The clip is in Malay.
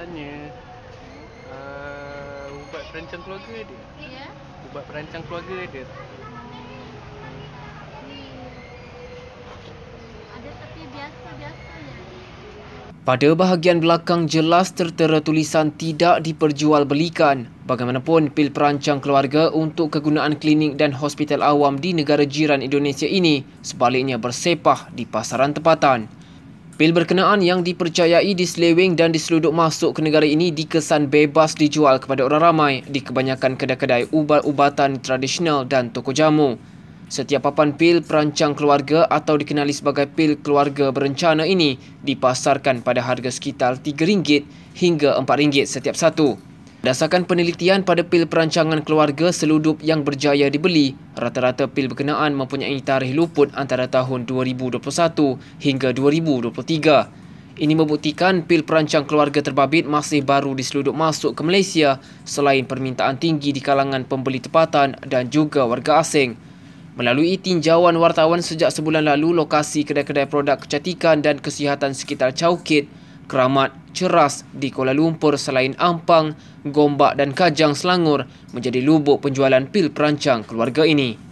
tanya uh, ubat perancang keluarga dia yeah. ubat perancang keluarga dia ya. Pada bahagian belakang jelas tertera tulisan tidak diperjualbelikan. Bagaimanapun, pil perancang keluarga untuk kegunaan klinik dan hospital awam di negara jiran Indonesia ini sebaliknya bersepah di pasaran tempatan. Pil berkenaan yang dipercayai diseleweng dan diseluduk masuk ke negara ini dikesan bebas dijual kepada orang ramai di kebanyakan kedai-kedai ubat-ubatan tradisional dan toko jamu. Setiap papan pil perancang keluarga atau dikenali sebagai pil keluarga berencana ini dipasarkan pada harga sekitar RM3 hingga RM4 setiap satu. Dasarkan penelitian pada pil perancangan keluarga seludup yang berjaya dibeli, rata-rata pil berkenaan mempunyai tarikh luput antara tahun 2021 hingga 2023. Ini membuktikan pil perancang keluarga terbabit masih baru diseludup masuk ke Malaysia selain permintaan tinggi di kalangan pembeli tempatan dan juga warga asing. Melalui tinjauan wartawan sejak sebulan lalu, lokasi kedai-kedai produk kecantikan dan kesihatan sekitar Chowkit keramat, ceras di Kuala Lumpur selain Ampang, Gombak dan Kajang Selangor menjadi lubuk penjualan pil perancang keluarga ini.